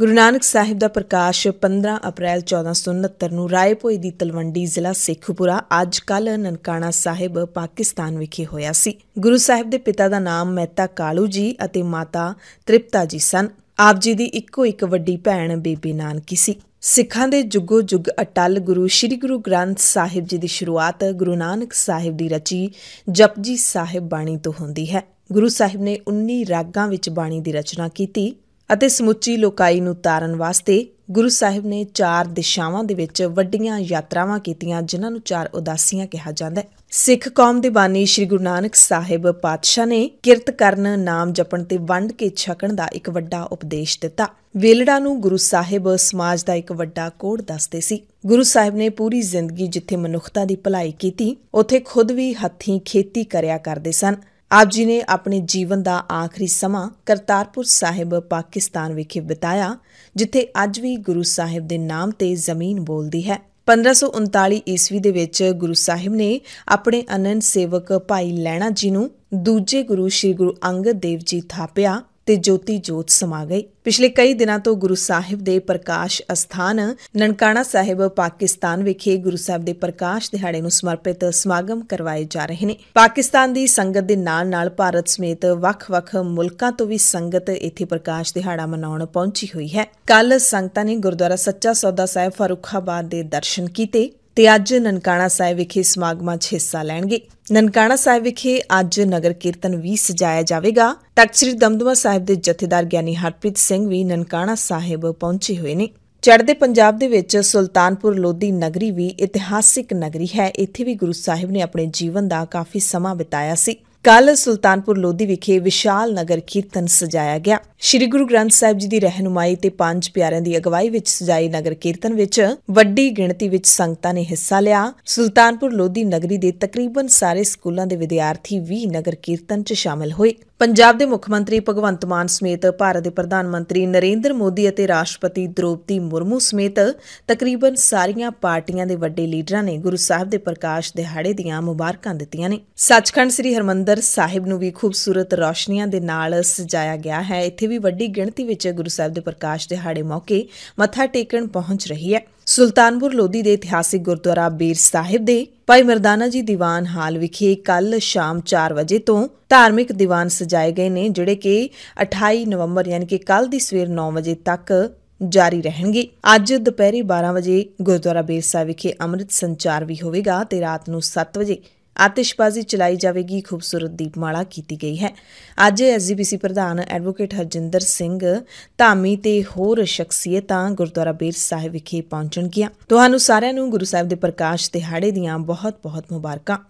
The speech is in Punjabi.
ਗੁਰੂ ਨਾਨਕ ਸਾਹਿਬ ਦਾ ਪ੍ਰਕਾਸ਼ 15 ਅਪ੍ਰੈਲ 1469 ਨੂੰ ਰਾਏਪੁਰ ਦੀ ਤਲਵੰਡੀ ਜ਼ਿਲ੍ਹਾ ਸੇਖੂਪੁਰਾ ਅੱਜ ਕੱਲ ਨਨਕਾਣਾ ਸਾਹਿਬ ਪਾਕਿਸਤਾਨ ਵਿਖੇ ਹੋਇਆ ਸੀ ਗੁਰੂ ਸਾਹਿਬ ਦੇ ਪਿਤਾ ਦਾ ਨਾਮ ਮਹਿਤਾ ਕਾਲੂ ਜੀ ਅਤੇ ਮਾਤਾ ਤ੍ਰਿਪਤਾ ਜੀ ਸਨ ਆਪ ਜੀ ਦੀ ਇੱਕੋ ਇੱਕ ਵੱਡੀ ਭੈਣ ਬੀਬੀ ਨਾਨਕੀ ਸੀ ਸਿੱਖਾਂ ਦੇ ਜੁਗੋ ਜੁਗ ਅਟਲ ਗੁਰੂ ਸ੍ਰੀ ਗੁਰੂ ਗ੍ਰੰਥ ਸਾਹਿਬ ਜੀ ਦੀ ਸ਼ੁਰੂਆਤ ਗੁਰੂ ਨਾਨਕ ਸਾਹਿਬ ਦੀ ਰਚੀ ਜਪਜੀ ਸਾਹਿਬ ਬਾਣੀ ਤੋਂ ਹੁੰਦੀ ਹੈ ਗੁਰੂ ਸਾਹਿਬ ਨੇ 19 ਰਾਗਾਂ ਵਿੱਚ ਬਾਣੀ ਦੀ ਰਚਨਾ ਕੀਤੀ ਅਤੇ ਸਮੁੱਚੀ ਲੋਕਾਈ ਨੂੰ ਤਾਰਨ ਵਾਸਤੇ ਗੁਰੂ ਸਾਹਿਬ ਨੇ ਚਾਰ ਦਿਸ਼ਾਵਾਂ ਦੇ ਵਿੱਚ ਵੱਡੀਆਂ ਯਾਤਰਾਵਾਂ ਕੀਤੀਆਂ ਜਿਨ੍ਹਾਂ ਨੂੰ ਚਾਰ ਉਦਾਸੀਆਂ ਕਿਹਾ ਜਾਂਦਾ ਹੈ ਸਿੱਖ ਕੌਮ ਦੇ ਬਾਨੀ ਸ੍ਰੀ ਗੁਰੂ ਨਾਨਕ ਸਾਹਿਬ ਪਾਤਸ਼ਾਹ ਨੇ ਕਿਰਤ ਕਰਨ ਨਾਮ ਜਪਣ ਤੇ ਵੰਡ ਕੇ ਛਕਣ ਦਾ ਇੱਕ ਵੱਡਾ ਉਪਦੇਸ਼ ਦਿੱਤਾ ਵੇਲੜਾ ਨੂੰ ਗੁਰੂ ਸਾਹਿਬ ਸਮਾਜ ਦਾ ਇੱਕ ਵੱਡਾ ਕੋਡ ਦੱਸਦੇ ਸੀ ਗੁਰੂ ਸਾਹਿਬ ਨੇ ਪੂਰੀ ਜ਼ਿੰਦਗੀ ਜਿੱਥੇ ਮਨੁੱਖਤਾ ਦੀ ਭਲਾਈ ਕੀਤੀ ਉੱਥੇ ਖੁਦ ਵੀ ਹੱਥੀਂ ਖੇਤੀ ਕਰਿਆ ਕਰਦੇ ਸਨ ਆਪ ਜੀ ਨੇ ਆਪਣੇ ਜੀਵਨ ਦਾ ਆਖਰੀ ਸਮਾਂ ਕਰਤਾਰਪੁਰ ਸਾਹਿਬ ਪਾਕਿਸਤਾਨ ਵਿਖੇ ਬਿਤਾਇਆ ਜਿੱਥੇ ਅੱਜ ਵੀ ਗੁਰੂ ਸਾਹਿਬ ਦੇ ਨਾਮ ਤੇ ਜ਼ਮੀਨ ਬੋਲਦੀ ਹੈ 1539 ਈਸਵੀ ਦੇ ਵਿੱਚ ਗੁਰੂ ਸਾਹਿਬ ਨੇ ਆਪਣੇ ਅਨੰਦ ਸੇਵਕ ਭਾਈ ਲੈਣਾ ਜੀ ਨੂੰ ਦੂਜੇ ਗੁਰੂ ਸ੍ਰੀ ਗੁਰੂ ਅੰਗਦ ਦੇਵ ਜੀ ਥਾਪਿਆ ਤੇ ਜੋਤੀ ਜੋਤ ਸਮਾ ਗਈ ਪਿਛਲੇ ਕਈ ਦਿਨਾਂ ਤੋਂ ਗੁਰੂ ਸਾਹਿਬ ਦੇ ਪ੍ਰਕਾਸ਼ ਅਸਥਾਨ ਨਨਕਾਣਾ ਸਾਹਿਬ ਪਾਕਿਸਤਾਨ ਵਿਖੇ ਗੁਰੂ ਸਾਹਿਬ ਦੇ ਪ੍ਰਕਾਸ਼ ਦਿਹਾੜੇ ਨੂੰ ਸਮਰਪਿਤ ਸਮਾਗਮ ਕਰਵਾਏ ਜਾ ਰਹੇ ਨੇ ਪਾਕਿਸਤਾਨ ਦੀ ਸੰਗਤ ਦੇ ਨਾਲ ਨਾਲ ਭਾਰਤ ਸਮੇਤ ਵੱਖ-ਵੱਖ ਮੁਲਕਾਂ ਤੋਂ ਵੀ ਸੰਗਤ ਇੱਥੇ ਪ੍ਰਕਾਸ਼ ਦਿਹਾੜਾ ਮਨਾਉਣ ਪਹੁੰਚੀ ਹੋਈ ਹੈ ਕੱਲ ਸੰਗਤਾਂ ਨੇ ਗੁਰਦੁਆਰਾ ਸੱਚਾ ਸੌਦਾ ਸਾਹਿਬ ਫਰੂਖਾਬਾਦ ਦੇ ਦਰਸ਼ਨ ਕੀਤੇ ਤੇ ਅੱਜ ਨਨਕਾਣਾ ਸਾਹਿਬ ਵਿਖੇ ਸਮਾਗਮਾਂ 'ਚ ਹਿੱਸਾ ਲੈਣਗੇ ਨਨਕਾਣਾ ਸਾਹਿਬ ਵਿਖੇ ਅੱਜ ਨਗਰ ਕੀਰਤਨ ਵੀ ਸਜਾਇਆ ਜਾਵੇਗਾ ਤਖਤ ਸ੍ਰੀ ਦਮਦਮਾ ਸਾਹਿਬ ਦੇ ਜਥੇਦਾਰ ਗਿਆਨੀ ਹਰਪ੍ਰੀਤ ਸਿੰਘ ਵੀ ਨਨਕਾਣਾ ਸਾਹਿਬ ਪਹੁੰਚੇ ਹੋਏ ਨੇ ਚੜ੍ਹਦੇ ਪੰਜਾਬ ਦੇ ਵਿੱਚ ਸੁਲਤਾਨਪੁਰ ਲੋਧੀ ਨਗਰੀ ਵੀ ਇਤਿਹਾਸਿਕ ਨਗਰੀ ਹੈ ਇੱਥੇ ਵੀ ਗੁਰੂ ਸਾਹਿਬ ਨੇ ਆਪਣੇ ਜੀਵਨ ਦਾ ਕਾਫੀ ਸਮਾਂ ਬਿਤਾਇਆ ਸੀ ਕੱਲ ਸੁਲਤਾਨਪੁਰ ਲੋਧੀ ਵਿਖੇ ਵਿਸ਼ਾਲ ਨਗਰ ਕੀਰਤਨ ਸਜਾਇਆ ਗਿਆ ਸ੍ਰੀ ਗੁਰੂ ਗ੍ਰੰਥ ਸਾਹਿਬ ਜੀ ਦੀ ਰਹਿਨੁਮਾਈ ਤੇ ਪੰਜ ਪਿਆਰਿਆਂ ਦੀ ਅਗਵਾਈ ਵਿੱਚ ਸਜਾਈ ਨਗਰ ਕੀਰਤਨ ਵਿੱਚ ਵੱਡੀ ਗਿਣਤੀ ਵਿੱਚ ਸੰਗਤਾਂ ਨੇ ਹਿੱਸਾ ਲਿਆ ਸੁਲਤਾਨਪੁਰ ਲੋਧੀ ਨਗਰੀ ਦੇ ਤਕਰੀਬਨ ਸਾਰੇ ਸਕੂਲਾਂ ਦੇ ਵਿਦਿਆਰਥੀ ਵੀ ਨਗਰ ਕੀਰਤਨ 'ਚ ਸ਼ਾਮਲ ਹੋਏ ਪੰਜਾਬ ਦੇ ਮੁੱਖ ਮੰਤਰੀ ਭਗਵੰਤ ਮਾਨ ਸਮੇਤ ਭਾਰਤ ਦੇ ਪ੍ਰਧਾਨ ਮੰਤਰੀ ਨਰਿੰਦਰ ਮੋਦੀ ਅਤੇ ਰਾਸ਼ਟਰਪਤੀ ਦ੍ਰੋਪਦੀ ਮੁਰਮੂ ਸਮੇਤ ਤਕਰੀਬਨ ਸਾਰੀਆਂ ਪਾਰਟੀਆਂ ਦੇ ਵੱਡੇ ਲੀਡਰਾਂ ਨੇ ਗੁਰੂ ਸਾਹਿਬ ਦੇ ਪ੍ਰਕਾਸ਼ ਦਿਹਾੜੇ ਦੀਆਂ ਮੁਬਾਰਕਾਂ ਦਿੱਤੀਆਂ ਨੇ ਸੱਚਖੰਡ ਸ੍ਰੀ ਹਰਮੰਦਰ ਸਾਹਿਬ ਨੂੰ ਵੀ ਖੂਬਸੂਰਤ ਰੌਸ਼ਨੀਆਂ ਦੇ ਨਾਲ ਸਜਾਇਆ ਗਿਆ ਹੈ ਇੱਥੇ ਵੀ ਵੱਡੀ ਗਿਣਤੀ ਵਿੱਚ ਗੁਰੂ ਸਾਹਿਬ ਦੇ ਪ੍ਰਕਾਸ਼ ਦਿਹਾੜੇ ਮੌਕੇ ਮੱਥਾ ਟੇਕਣ ਪਹੁੰਚ ਰਹੀ ਹੈ ਸੁਲਤਾਨਪੁਰ ਲੋਧੀ ਦੇ ਇਤਿਹਾਸਿਕ ਗੁਰਦੁਆਰਾ ਬੀਰ ਸਾਹਿਬ ਦੇ ਭਾਈ ਮਰਦਾਨਾ ਜੀ ਦੀਵਾਨ ਹਾਲ ਵਿਖੇ ਕੱਲ ਸ਼ਾਮ 4 ਵਜੇ ਤੋਂ ਧਾਰਮਿਕ ਦੀਵਾਨ ਸਜਾਏ ਗਏ ਨੇ ਜਿਹੜੇ ਕਿ 28 ਨਵੰਬਰ ਯਾਨੀ ਕਿ ਕੱਲ ਦੀ ਸਵੇਰ 9 ਵਜੇ ਤੱਕ ਜਾਰੀ ਰਹਿਣਗੇ ਅੱਜ ਦੁਪਹਿਰੇ 12 ਵਜੇ ਗੁਰਦੁਆਰਾ ਬੀਰ ਸਾਹਿਬ ਵਿਖੇ ਅੰਮ੍ਰਿਤ ਸੰਚਾਰ ਵੀ ਹੋਵੇਗਾ ਤੇ ਰਾਤ ਨੂੰ 7 ਵਜੇ ਆਤਿਸ਼ਬਾਜ਼ੀ ਚਲਾਈ ਜਾਵੇਗੀ ਖੂਬਸੂਰਤ ਦੀਪਮਾਲਾ ਕੀਤੀ ਗਈ ਹੈ ਅੱਜ ਐਸਜੀਪੀਸੀ ਪ੍ਰਧਾਨ ਐਡਵੋਕੇਟ ਹਰਜਿੰਦਰ ਸਿੰਘ ਧਾਮੀ ਤੇ ਹੋਰ ਸ਼ਖਸੀਅਤਾਂ ਗੁਰਦੁਆਰਾ ਬੇਰ ਸਾਹਿਬ ਵਿਖੇ ਪਹੁੰਚਣਗੀਆਂ ਤੁਹਾਨੂੰ ਸਾਰਿਆਂ ਨੂੰ ਗੁਰੂ ਸਾਹਿਬ ਦੇ ਪ੍ਰਕਾਸ਼ ਦਿਹਾੜੇ ਦੀਆਂ ਬਹੁਤ-ਬਹੁਤ ਮੁਬਾਰਕਾਂ